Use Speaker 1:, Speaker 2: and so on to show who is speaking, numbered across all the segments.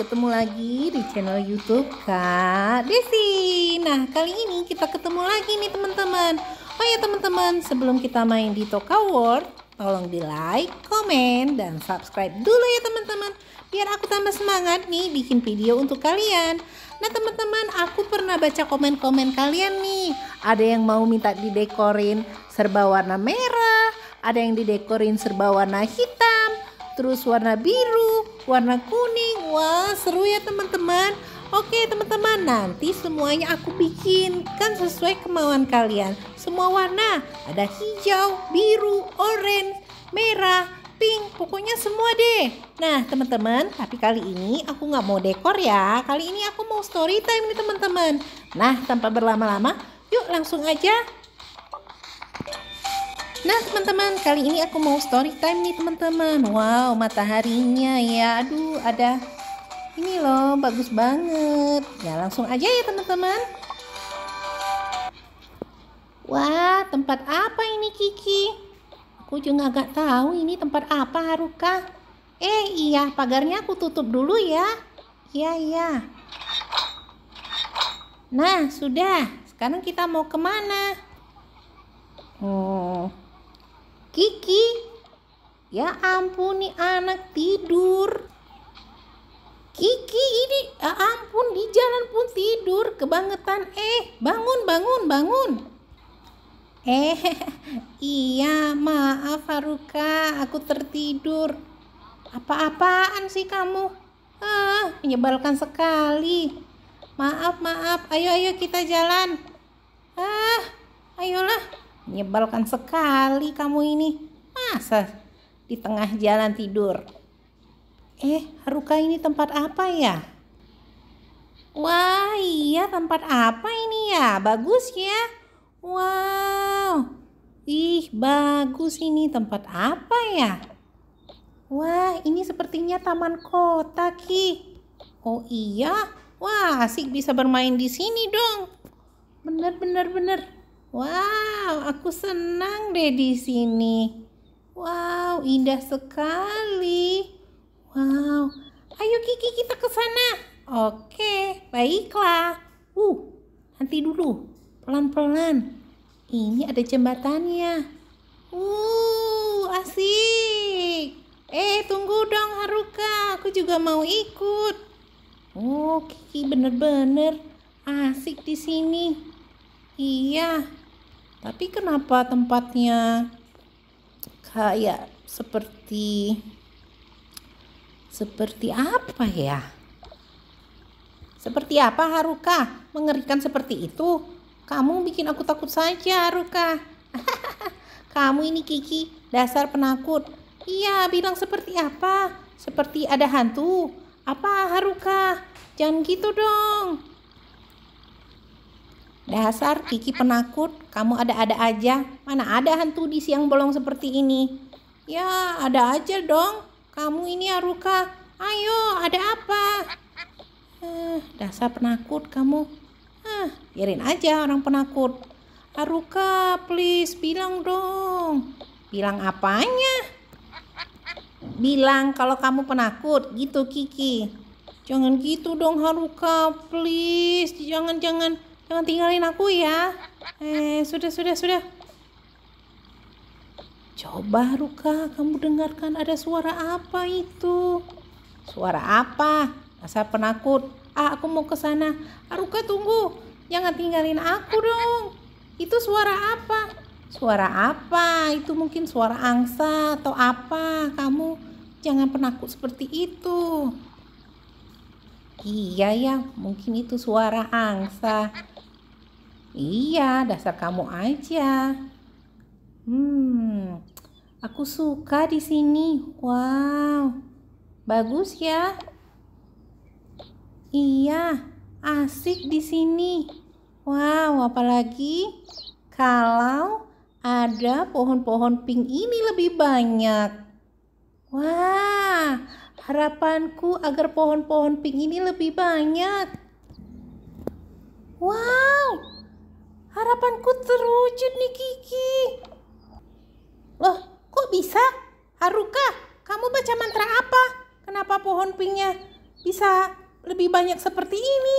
Speaker 1: Ketemu lagi di channel YouTube Kak Desi. Nah, kali ini kita ketemu lagi nih teman-teman. Oh ya teman-teman, sebelum kita main di Toka World, tolong di like, komen, dan subscribe dulu ya teman-teman. Biar aku tambah semangat nih bikin video untuk kalian. Nah teman-teman, aku pernah baca komen-komen kalian nih. Ada yang mau minta didekorin serba warna merah, ada yang didekorin serba warna hitam, terus warna biru, warna kuning, Wah seru ya teman-teman. Oke teman-teman nanti semuanya aku bikin kan sesuai kemauan kalian. Semua warna ada hijau, biru, orange, merah, pink, pokoknya semua deh. Nah teman-teman, tapi kali ini aku nggak mau dekor ya. Kali ini aku mau story time nih teman-teman. Nah tanpa berlama-lama, yuk langsung aja. Nah teman-teman, kali ini aku mau story time nih teman-teman. Wow mataharinya ya, aduh ada ini loh bagus banget ya langsung aja ya teman-teman wah tempat apa ini Kiki aku juga nggak tahu ini tempat apa Haruka eh iya pagarnya aku tutup dulu ya iya iya nah sudah sekarang kita mau kemana hmm. Kiki ya ampun nih anak tidur Kiki ini ya ampun di jalan pun tidur kebangetan eh bangun bangun bangun eh iya maaf Faruka, aku tertidur apa-apaan sih kamu ah menyebalkan sekali maaf maaf ayo ayo kita jalan ah ayolah menyebalkan sekali kamu ini masa di tengah jalan tidur Eh, Haruka ini tempat apa ya? Wah, iya tempat apa ini ya? Bagus ya. Wow. Ih, bagus ini tempat apa ya? Wah, ini sepertinya taman kota, Ki. Oh iya. Wah, asik bisa bermain di sini dong. Bener, bener, bener. Wow, aku senang deh di sini. Wow, indah sekali. Wow, ayo Kiki kita ke sana. Oke, baiklah. Uh, nanti dulu, pelan-pelan. Ini ada jembatannya. Uh, asik. Eh, tunggu dong Haruka, aku juga mau ikut. Oh, Kiki bener-bener asik di sini. Iya, tapi kenapa tempatnya kayak seperti seperti apa ya? Seperti apa Haruka? Mengerikan seperti itu? Kamu bikin aku takut saja Haruka. Kamu ini Kiki, dasar penakut. Iya, bilang seperti apa? Seperti ada hantu. Apa Haruka? Jangan gitu dong. Dasar Kiki penakut, kamu ada-ada aja. Mana ada hantu di siang bolong seperti ini? Ya, ada aja dong. Kamu ini Aruka, ayo ada apa? Eh, dasar penakut kamu. Ah, biarin aja orang penakut. Aruka, please bilang dong. Bilang apanya? Bilang kalau kamu penakut, gitu Kiki. Jangan gitu dong Haruka, please. Jangan-jangan jangan tinggalin aku ya. Eh, sudah sudah sudah. Coba Ruka, kamu dengarkan ada suara apa itu? Suara apa? Asal penakut. Ah, aku mau ke sana. Ah, Ruka tunggu. Jangan tinggalin aku dong. Itu suara apa? Suara apa? Itu mungkin suara angsa atau apa? Kamu jangan penakut seperti itu. Iya ya, mungkin itu suara angsa. Iya, dasar kamu aja. Hmm, Aku suka di sini. Wow. Bagus ya. Iya, asik di sini. Wow, apalagi kalau ada pohon-pohon pink ini lebih banyak. Wah, harapanku agar pohon-pohon pink ini lebih banyak. Wow, harapanku terwujud nih Kiki. Loh, kok bisa? Haruka, kamu baca mantra apa? Kenapa pohon pinknya bisa lebih banyak seperti ini?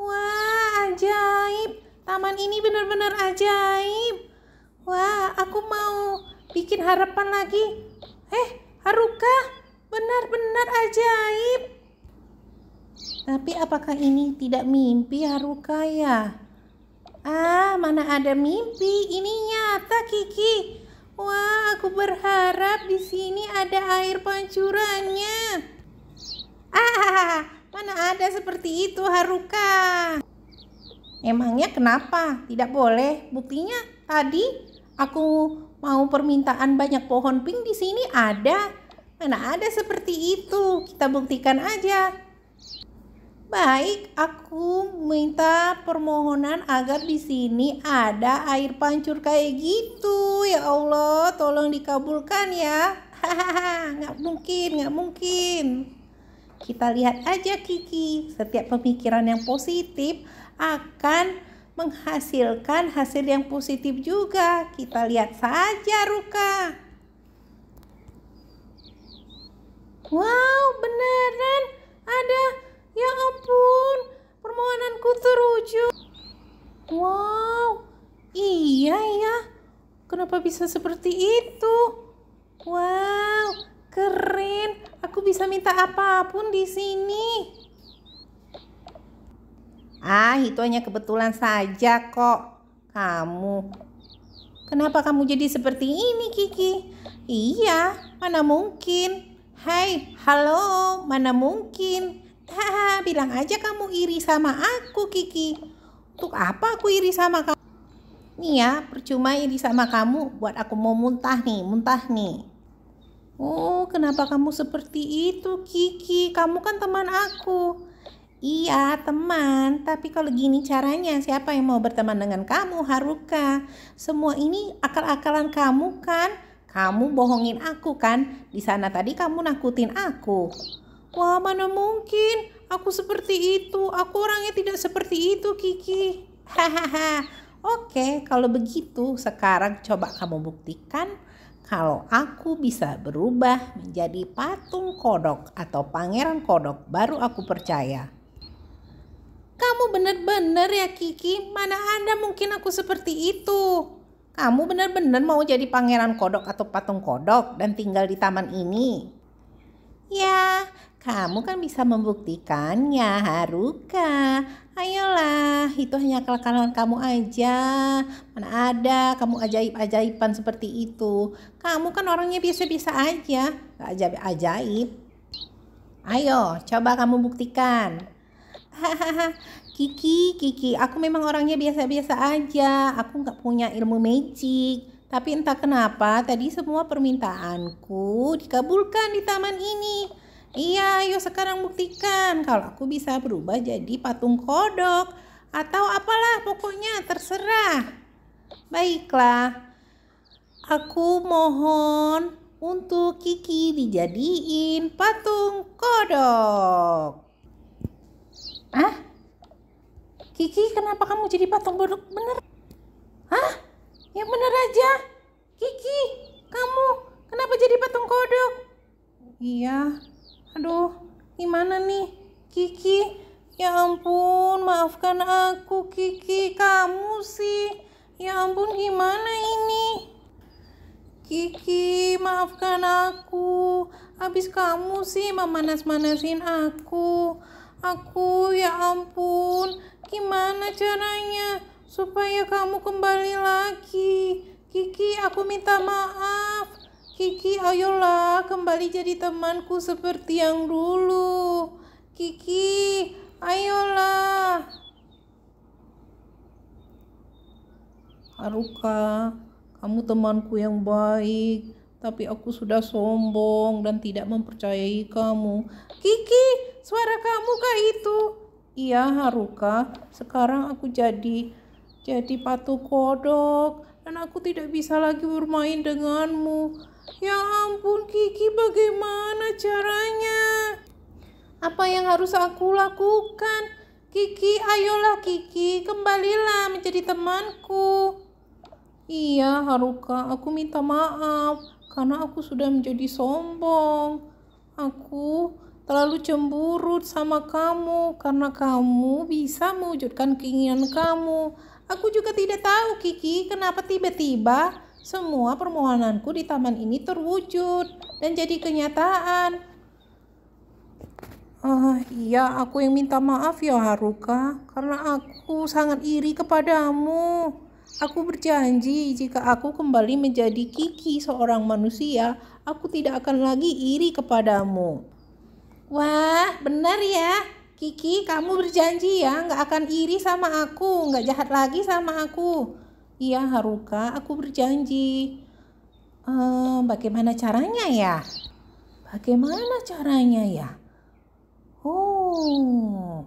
Speaker 1: Wah, ajaib. Taman ini benar-benar ajaib. Wah, aku mau bikin harapan lagi. Eh, Haruka, benar-benar ajaib. Tapi apakah ini tidak mimpi Haruka ya? Ah, mana ada mimpi? Ini nyata, Kiki. Wah, aku berharap di sini ada air pancurannya. Ah, mana ada seperti itu, Haruka? Emangnya kenapa? Tidak boleh. Buktinya tadi aku mau permintaan banyak pohon pink di sini ada. Mana ada seperti itu? Kita buktikan aja. Baik, aku minta permohonan agar di sini ada air pancur kayak gitu. Ya Allah, tolong dikabulkan ya. Hahaha, nggak mungkin, nggak mungkin. Kita lihat aja Kiki, setiap pemikiran yang positif akan menghasilkan hasil yang positif juga. Kita lihat saja Ruka. Wow, beneran ada Ya ampun, permohonanku terwujud. Wow, iya ya. Kenapa bisa seperti itu? Wow, keren. Aku bisa minta apapun di sini. Ah, itu hanya kebetulan saja kok. Kamu. Kenapa kamu jadi seperti ini, Kiki? Iya, mana mungkin. Hai, halo, mana mungkin. Hahaha, bilang aja kamu iri sama aku, Kiki. Untuk apa aku iri sama kamu? Nih ya, percuma iri sama kamu buat aku mau muntah nih, muntah nih. Oh, kenapa kamu seperti itu, Kiki? Kamu kan teman aku. Iya, teman. Tapi kalau gini caranya, siapa yang mau berteman dengan kamu, Haruka? Semua ini akal-akalan kamu kan? Kamu bohongin aku kan? Di sana tadi kamu nakutin aku. Wah, mana mungkin aku seperti itu. Aku orangnya tidak seperti itu, Kiki. Hahaha. Oke, kalau begitu sekarang coba kamu buktikan kalau aku bisa berubah menjadi patung kodok atau pangeran kodok, baru aku percaya. Kamu benar-benar ya Kiki, mana ada mungkin aku seperti itu. Kamu benar-benar mau jadi pangeran kodok atau patung kodok dan tinggal di taman ini? Ya, kamu kan bisa membuktikannya, Haruka. Ayolah, itu hanya kelakalan kamu aja. Mana ada kamu ajaib-ajaiban seperti itu. Kamu kan orangnya biasa-biasa aja. Gak ajaib-ajaib. Ayo, coba kamu buktikan. Hahaha, Kiki, Kiki, aku memang orangnya biasa-biasa aja. Aku gak punya ilmu magic. Tapi entah kenapa tadi semua permintaanku dikabulkan di taman ini. Iya, yuk sekarang buktikan kalau aku bisa berubah jadi patung kodok atau apalah pokoknya terserah. Baiklah, aku mohon untuk Kiki dijadiin patung kodok. Hah? Kiki kenapa kamu jadi patung kodok bener? Hah? Ya bener aja. Kiki, kamu kenapa jadi patung kodok? Iya, Aduh, gimana nih? Kiki, ya ampun, maafkan aku Kiki, kamu sih. Ya ampun, gimana ini? Kiki, maafkan aku. Habis kamu sih memanas-manasin aku. Aku, ya ampun, gimana caranya supaya kamu kembali lagi? Kiki, aku minta maaf. Kiki, ayolah kembali jadi temanku seperti yang dulu. Kiki, ayolah. Haruka, kamu temanku yang baik, tapi aku sudah sombong dan tidak mempercayai kamu. Kiki, suara kamu kah itu? Iya, Haruka. Sekarang aku jadi jadi patung kodok dan aku tidak bisa lagi bermain denganmu. Ya ampun Kiki bagaimana caranya? Apa yang harus aku lakukan? Kiki, ayolah Kiki, kembalilah menjadi temanku. Iya, Haruka, aku minta maaf karena aku sudah menjadi sombong. Aku terlalu cemburu sama kamu karena kamu bisa mewujudkan keinginan kamu. Aku juga tidak tahu, Kiki, kenapa tiba-tiba semua permohonanku di taman ini terwujud dan jadi kenyataan. uh, iya, aku yang minta maaf ya Haruka, karena aku sangat iri kepadamu. Aku berjanji jika aku kembali menjadi Kiki seorang manusia, aku tidak akan lagi iri kepadamu. Wah, benar ya. Kiki, kamu berjanji ya, nggak akan iri sama aku, nggak jahat lagi sama aku. Iya, Haruka, aku berjanji. Ehm, bagaimana caranya ya? Bagaimana caranya ya? Oh,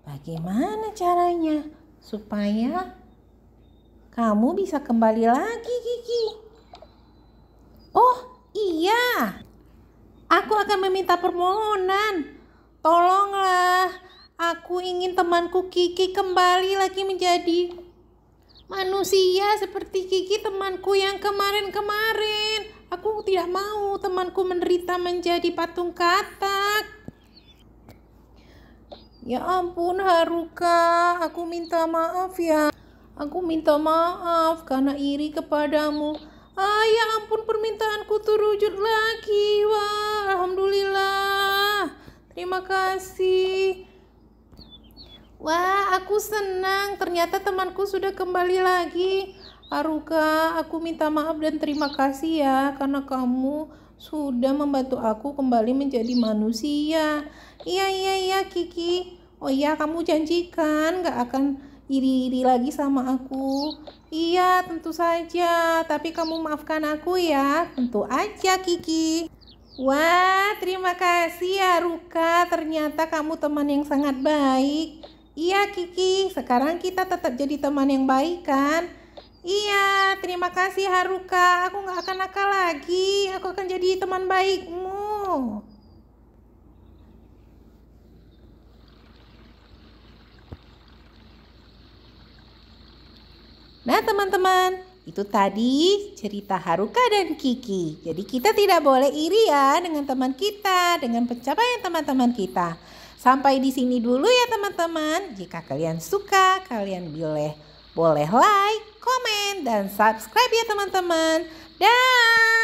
Speaker 1: bagaimana caranya supaya kamu bisa kembali lagi, Kiki? Oh, iya. Aku akan meminta permohonan. Tolonglah, aku ingin temanku Kiki kembali lagi menjadi manusia seperti Kiki temanku yang kemarin-kemarin. Aku tidak mau temanku menderita menjadi patung katak. Ya ampun Haruka, aku minta maaf ya. Aku minta maaf karena iri kepadamu. Ah ya ampun permintaanku terwujud lagi. Wah, alhamdulillah. Terima kasih. Wah, aku senang. Ternyata temanku sudah kembali lagi. Aruka, aku minta maaf dan terima kasih ya karena kamu sudah membantu aku kembali menjadi manusia. Iya, iya, iya, Kiki. Oh iya, kamu janjikan gak akan iri-iri lagi sama aku. Iya, tentu saja. Tapi kamu maafkan aku ya. Tentu aja, Kiki. Wah, terima kasih ya Ruka. Ternyata kamu teman yang sangat baik. Iya Kiki, sekarang kita tetap jadi teman yang baik kan? Iya, terima kasih Haruka. Aku nggak akan nakal lagi. Aku akan jadi teman baikmu. Nah teman-teman, itu tadi cerita Haruka dan Kiki. Jadi kita tidak boleh iri ya dengan teman kita, dengan pencapaian teman-teman kita. Sampai di sini dulu ya teman-teman. Jika kalian suka, kalian boleh boleh like, komen, dan subscribe ya teman-teman. dan